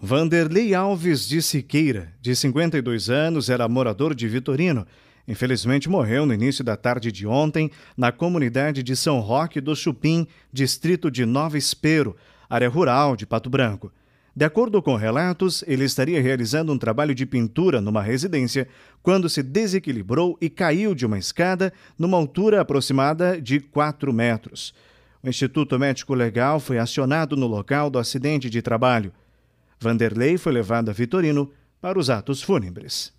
Vanderlei Alves de Siqueira, de 52 anos, era morador de Vitorino. Infelizmente morreu no início da tarde de ontem na comunidade de São Roque do Chupim, distrito de Nova Espero, área rural de Pato Branco. De acordo com relatos, ele estaria realizando um trabalho de pintura numa residência quando se desequilibrou e caiu de uma escada numa altura aproximada de 4 metros. O Instituto Médico Legal foi acionado no local do acidente de trabalho. Vanderlei foi levado a Vitorino para os atos fúnebres.